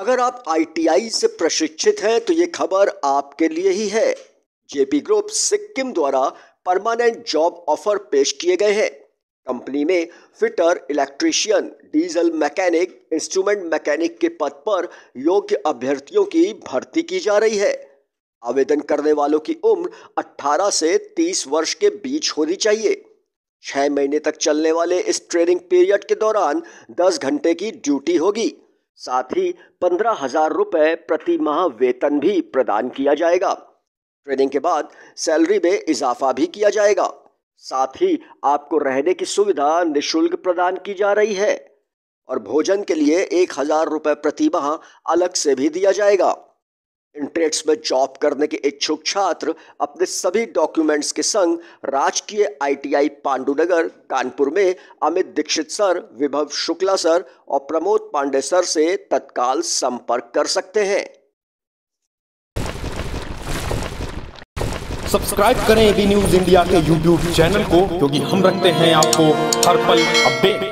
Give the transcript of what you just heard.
अगर आप आईटीआई से प्रशिक्षित हैं तो ये खबर आपके लिए ही है जेपी ग्रुप सिक्किम द्वारा परमानेंट जॉब ऑफर पेश किए गए हैं कंपनी में fitter electrician diesel mechanic instrument mechanic के पद पर योग्य अभ्यर्थियों की भर्ती की जा रही है आवेदन करने वालों की उम्र 18 से 30 वर्ष के बीच होनी चाहिए छः महीने तक चलने वाले इस ट्रेनिंग पीरियड के दौरान 10 घंटे की ड्यूटी होगी साथ ही पंद्रह हजार रुपये प्रति माह वेतन भी प्रदान किया जाएगा ट्रेनिंग के बाद सैलरी में इजाफा भी किया जाएगा साथ ही आपको रहने की सुविधा निशुल्क प्रदान की जा रही है और भोजन के लिए एक हजार रुपये प्रति माह अलग से भी दिया जाएगा इंट्रेक्स में जॉब करने के इच्छुक छात्र अपने सभी डॉक्यूमेंट्स के संग राजकीय आईटीआई पांडुनगर कानपुर में अमित दीक्षित सर विभव शुक्ला सर और प्रमोद पांडे सर से तत्काल संपर्क कर सकते हैं सब्सक्राइब करें एबी न्यूज इंडिया के यूट्यूब चैनल को क्योंकि हम रखते हैं आपको हर पल अपडेट